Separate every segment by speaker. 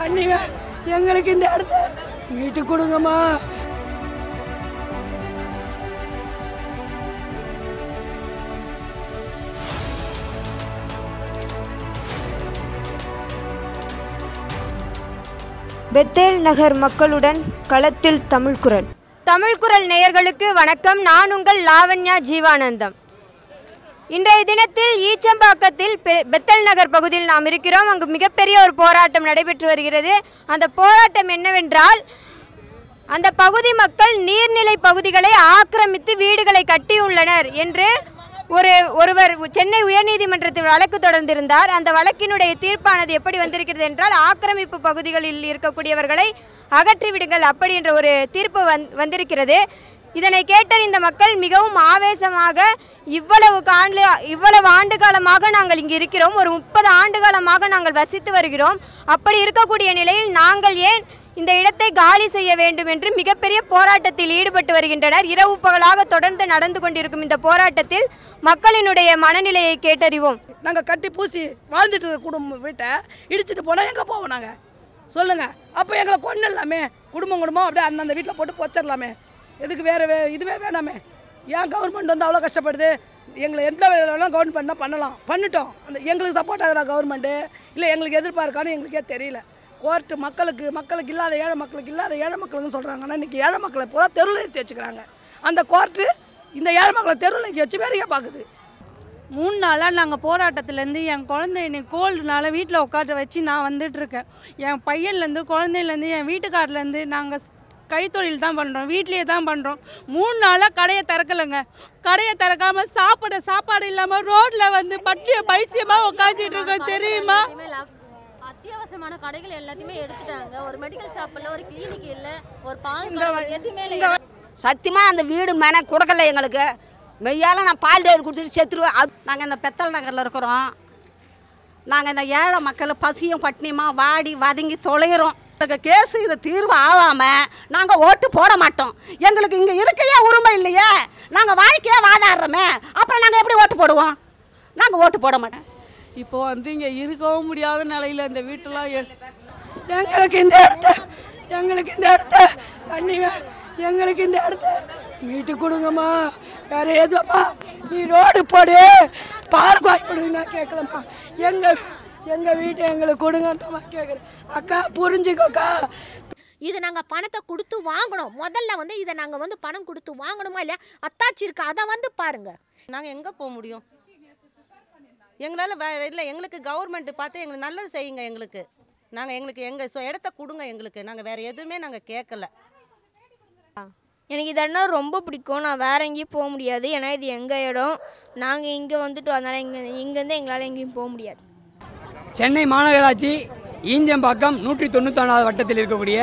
Speaker 1: தண்ணி எங்களுக்கு இந்த இடத்த மீட்டு கொடுங்கம்மா
Speaker 2: பெத்தேல் நகர் மக்களுடன் களத்தில் தமிழ்குரல் தமிழ்குரல் நேயர்களுக்கு வணக்கம் நான் உங்கள் லாவண்யா ஜீவானந்தம் இன்றைய தினத்தில் ஈச்சம்பாக்கத்தில் பெத்தல் நகர் பகுதியில் நாம் இருக்கிறோம் அங்கு மிகப்பெரிய ஒரு போராட்டம் நடைபெற்று வருகிறது அந்த போராட்டம் என்னவென்றால் அந்த பகுதி மக்கள் நீர்நிலை பகுதிகளை ஆக்கிரமித்து வீடுகளை கட்டியுள்ளனர் என்று ஒரு ஒருவர் சென்னை உயர்நீதிமன்றத்தில் வழக்கு தொடர்ந்திருந்தார் அந்த வழக்கினுடைய தீர்ப்பானது எப்படி வந்திருக்கிறது என்றால் ஆக்கிரமிப்பு பகுதிகளில் இருக்கக்கூடியவர்களை அகற்றிவிடுங்கள் அப்படி என்ற ஒரு தீர்ப்பு வந் வந்திருக்கிறது இதனை கேட்டறிந்த மக்கள் மிகவும் ஆவேசமாக இவ்வளவு காண்டு இவ்வளவு ஆண்டு காலமாக நாங்கள் இங்கு இருக்கிறோம் ஒரு முப்பது ஆண்டு காலமாக நாங்கள் வசித்து வருகிறோம் அப்படி இருக்கக்கூடிய நிலையில் நாங்கள் ஏன் இந்த இடத்தை காலி செய்ய வேண்டும் என்று மிகப்பெரிய போராட்டத்தில் ஈடுபட்டு வருகின்றனர் இரவு பகலாக தொடர்ந்து நடந்து கொண்டிருக்கும் இந்த போராட்டத்தில் மக்களினுடைய மனநிலையை கேட்டறிவோம் நாங்கள் கட்டி பூசி வாழ்ந்துட்டு குடும்பம் வீட்டை இடிச்சிட்டு போனால் எங்கே போவோம் நாங்கள் சொல்லுங்கள் அப்போ எங்களை கொண்டு இல்லாமே
Speaker 1: குடும்பம் குடும்பம் அப்படியே அந்தந்த வீட்டில் போட்டு பொச்சிடலாமே எதுக்கு வேறு வே இதுவே வேணாமே ஏன் கவர்மெண்ட் வந்து அவ்வளோ கஷ்டப்படுது எங்களை எந்த வேணாலும் கவர்மெண்ட் பண்ணால் பண்ணலாம் பண்ணிட்டோம் அந்த எங்களுக்கு சப்போர்ட் ஆகுதா கவர்மெண்ட்டு இல்லை எங்களுக்கு எதிர்பார்க்கானு எங்களுக்கே தெரியல கோர்ட்டு மக்களுக்கு மக்களுக்கு இல்லாத ஏழை மக்களுக்கு இல்லாத ஏழை மக்களுக்குன்னு சொல்கிறாங்கன்னா இன்றைக்கி ஏழை மக்களை பூரா தெருவில் நிறுத்தி வச்சுக்கிறாங்க அந்த கோர்ட்டு இந்த ஏழை மக்களை தெருவில் நிற்க வச்சு வேடிக்கை பார்க்குது மூணு நாளாக நாங்கள் போராட்டத்துலேருந்து என் குழந்தை என்னை கோல்டுனால வீட்டில் உட்கார வச்சு நான் வந்துட்டுருக்கேன் என் பையன்லேருந்து குழந்தையிலேருந்து என் வீட்டுக்காரர்லேருந்து நாங்கள் கைத்தொழில் தான் பண்ணுறோம் வீட்லேயே தான் பண்ணுறோம் மூணு நாளாக கடையை திறக்கலைங்க கடையை திறக்காமல் சாப்பிட சாப்பாடு இல்லாமல் ரோட்டில் வந்து பட்டிய பைசியமாக உட்காந்துட்டு இருக்கோம் தெரியுமா
Speaker 2: அத்தியாவசியமான கடைகள் எல்லாத்தையுமே எடுத்துட்டாங்க ஒரு மெடிக்கல் ஷாப் இல்லை ஒரு கிளினிக் இல்லை ஒரு பால் எதுவுமே சத்தியமாக அந்த வீடு மேன கொடுக்கல எங்களுக்கு மெய்யால் நான் பால் டெய்லி கொடுத்துட்டு செத்துருவேன் நாங்கள் இந்த பெத்தல் நகரில் இருக்கிறோம் நாங்கள் இந்த
Speaker 1: ஏழை மக்கள் பசியும் பட்னியுமாக வாடி வதங்கி தொலைகிறோம் கேஸு இது தீர்வு ஆகாமல் நாங்கள் ஓட்டு போட மாட்டோம் எங்களுக்கு இங்கே இருக்கையே உரிமை இல்லையே நாங்கள் வாழ்க்கையே வாதாடுறோமே அப்புறம் நாங்கள் எப்படி ஓட்டு போடுவோம் நாங்கள் ஓட்டு போட மாட்டோம் இப்போ வந்து இங்கே இருக்கவும் முடியாத நிலையில் இந்த வீட்டெலாம் எங்களுக்கு இந்த இடத்த எங்களுக்கு இந்த இடத்த தண்ணி எங்களுக்கு இந்த இடத்த மீட்டு கொடுங்கம்மா வேறு எதுவும்மா நீ ரோடு போடு பால் கோயில் கொடுங்கண்ணா கேட்கலம்மா எங்கள்
Speaker 2: எங்கள் வீட்டை எங்களுக்கு கொடுங்க தான் அக்கா புரிஞ்சுக்கோக்கா இது நாங்கள் பணத்தை கொடுத்து வாங்கணும் முதல்ல வந்து இதை நாங்கள் வந்து பணம் கொடுத்து வாங்கணுமா இல்லையா அத்தாச்சி இருக்கு அதை வந்து பாருங்க நாங்கள் எங்கே போக முடியும் எங்களால் வேறு இல்லை எங்களுக்கு கவர்மெண்ட்
Speaker 1: பார்த்து எங்களுக்கு நல்லது செய்யுங்க எங்களுக்கு நாங்கள் எங்களுக்கு எங்கள் ஸோ இடத்த கொடுங்க எங்களுக்கு நாங்கள் வேறு எதுவுமே நாங்கள் கேட்கல
Speaker 2: எனக்கு இதெல்லாம் ரொம்ப பிடிக்கும் நான் வேறு எங்கேயும் போக முடியாது ஏன்னா இது எங்கள் இடம் நாங்கள் இங்கே வந்துட்டோம் அதனால் இங்கே இங்கேருந்து எங்களால் எங்கேயும் போக முடியாது
Speaker 1: சென்னை மாநகராட்சி ஈஞ்சம்பாக்கம் நூற்றி தொண்ணூற்றி வட்டத்தில் இருக்கக்கூடிய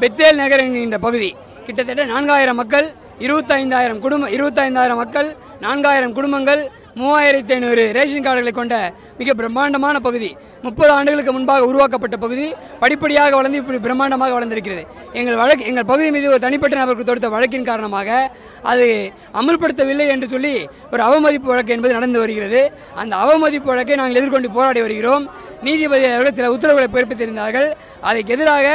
Speaker 1: பெத்தேல் நகர் என்கின்ற பகுதி கிட்டத்தட்ட நான்காயிரம் மக்கள் இருபத்தைந்தாயிரம் குடும்பம் இருபத்தைந்தாயிரம் மக்கள் நான்காயிரம் குடும்பங்கள் மூவாயிரத்தி ஐநூறு ரேஷன் கார்டுகளை கொண்ட மிக பிரம்மாண்டமான பகுதி முப்பது ஆண்டுகளுக்கு முன்பாக உருவாக்கப்பட்ட பகுதி படிப்படியாக வளர்ந்து இப்படி பிரம்மாண்டமாக வளர்ந்திருக்கிறது எங்கள் வழக்கு எங்கள் பகுதி மீது ஒரு தனிப்பட்ட நபருக்கு தொடுத்த வழக்கின் காரணமாக அது அமல்படுத்தவில்லை என்று சொல்லி ஒரு அவமதிப்பு வழக்கு என்பது நடந்து வருகிறது அந்த அவமதிப்பு வழக்கை நாங்கள் எதிர்கொண்டு போராடி வருகிறோம் நீதிபதி அவர்கள் சில உத்தரவுகளை பிறப்பித்திருந்தார்கள் அதற்கு எதிராக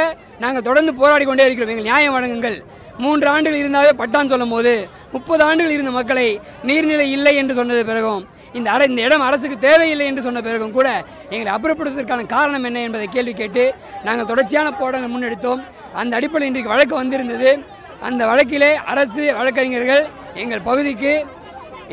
Speaker 1: நாங்கள் தொடர்ந்து போராடி கொண்டே இருக்கிறோம் எங்கள் நியாயம் வழங்குங்கள் மூன்று ஆண்டுகள் இருந்தாவே பட்டான்னு சொல்லும் போது முப்பது ஆண்டுகள் இருந்த மக்களை நீர்நிலை இல்லை என்று சொன்னது பிறகும் இந்த அரை இந்த இடம் அரசுக்கு தேவையில்லை என்று சொன்ன பிறகும் கூட எங்களை அப்புறப்படுத்துவதற்கான காரணம் என்ன என்பதை கேள்வி கேட்டு நாங்கள் தொடர்ச்சியான போராட்டங்களை முன்னெடுத்தோம் அந்த அடிப்படையில் இன்றைக்கு வழக்கு வந்திருந்தது அந்த வழக்கிலே அரசு வழக்கறிஞர்கள் எங்கள் பகுதிக்கு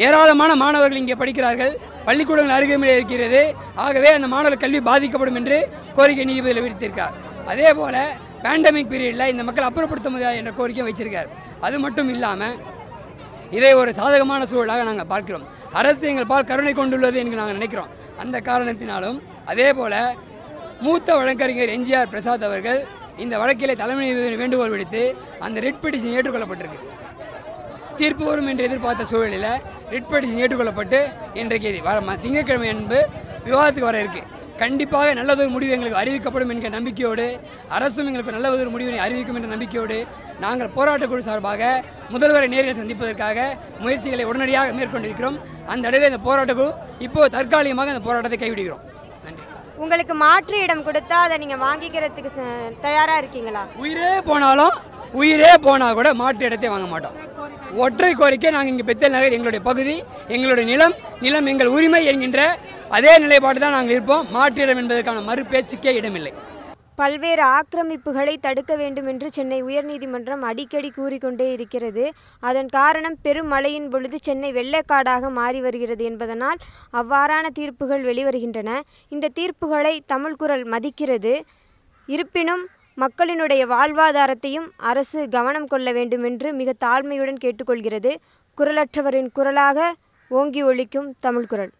Speaker 1: ஏராளமான மாணவர்கள் இங்கே படிக்கிறார்கள் பள்ளிக்கூடங்கள் அருகாமையில் இருக்கிறது ஆகவே அந்த மாணவர்கள் கல்வி பாதிக்கப்படும் என்று கோரிக்கை நீதிபதியில் விடுத்திருக்கார் அதே போல் பேண்டமிக் பீரியடில் இந்த மக்கள் அப்புறப்படுத்த முடியாது என்ற கோரிக்கை வச்சுருக்கார் அது மட்டும் இல்லாமல் இதை ஒரு சாதகமான சூழலாக நாங்கள் பார்க்கிறோம் அரசு எங்கள் பால் கருணை கொண்டுள்ளது என்று நாங்கள் நினைக்கிறோம் அந்த காரணத்தினாலும் அதே போல் மூத்த வழக்கறிஞர் எம்ஜிஆர் பிரசாத் அவர்கள் இந்த வழக்கில் தலைமை வேண்டுகோள் விடுத்து அந்த ரிட் பெட்டிஷன் ஏற்றுக்கொள்ளப்பட்டிருக்கு தீர்ப்பு வரும் என்று எதிர்பார்த்த சூழலில் ரிட் பெட்டிஷன் ஏற்றுக்கொள்ளப்பட்டு இன்றைக்கு வர திங்கட்கிழமை அன்பு விவாதத்துக்கு வர இருக்குது கண்டிப்பாக நல்லதொரு முடிவு எங்களுக்கு அறிவிக்கப்படும் என்கிற நம்பிக்கையோடு அரசும் எங்களுக்கு நல்லதொரு முடிவினை அறிவிக்கும் என்ற நம்பிக்கையோடு நாங்கள் போராட்டக் குழு சார்பாக முதல்வரை நேரில் சந்திப்பதற்காக முயற்சிகளை உடனடியாக மேற்கொண்டிருக்கிறோம் அந்த இடையில இந்த போராட்டக் குழு இப்போது தற்காலிகமாக அந்த போராட்டத்தை கைவிடுகிறோம்
Speaker 2: நன்றி உங்களுக்கு மாற்று இடம் கொடுத்தா அதை நீங்கள் வாங்கிக்கிறதுக்கு தயாராக இருக்கீங்களா உயிரே போனாலும்
Speaker 1: உயிரே போனால் கூட மாற்று இடத்தை வாங்க மாட்டோம் ஒற்றை கோரிக்கை நாங்கள் இங்கே பெத்தல் நகர் எங்களுடைய பகுதி எங்களுடைய நிலம் நிலம் எங்கள் உரிமை என்கின்ற அதே நிலைப்பாடு தான் நாங்கள் இருப்போம் மாற்றிடம் என்பதற்கான மறு பேச்சுக்கே இடமில்லை
Speaker 2: பல்வேறு ஆக்கிரமிப்புகளை தடுக்க வேண்டும் என்று சென்னை உயர்நீதிமன்றம் அடிக்கடி கூறிக்கொண்டே இருக்கிறது அதன் காரணம் பெரும் மழையின் பொழுது சென்னை வெள்ளைக்காடாக மாறி வருகிறது என்பதனால் அவ்வாறான தீர்ப்புகள் வெளிவருகின்றன இந்த தீர்ப்புகளை தமிழ் குரல் மதிக்கிறது இருப்பினும் மக்களினுடைய வாழ்வாதாரத்தையும் அரசு கவனம் கொள்ள வேண்டுமென்று மிக தாழ்மையுடன் கேட்டுக்கொள்கிறது குரலற்றவரின் குரலாக ஓங்கி ஒழிக்கும் தமிழ்குரல்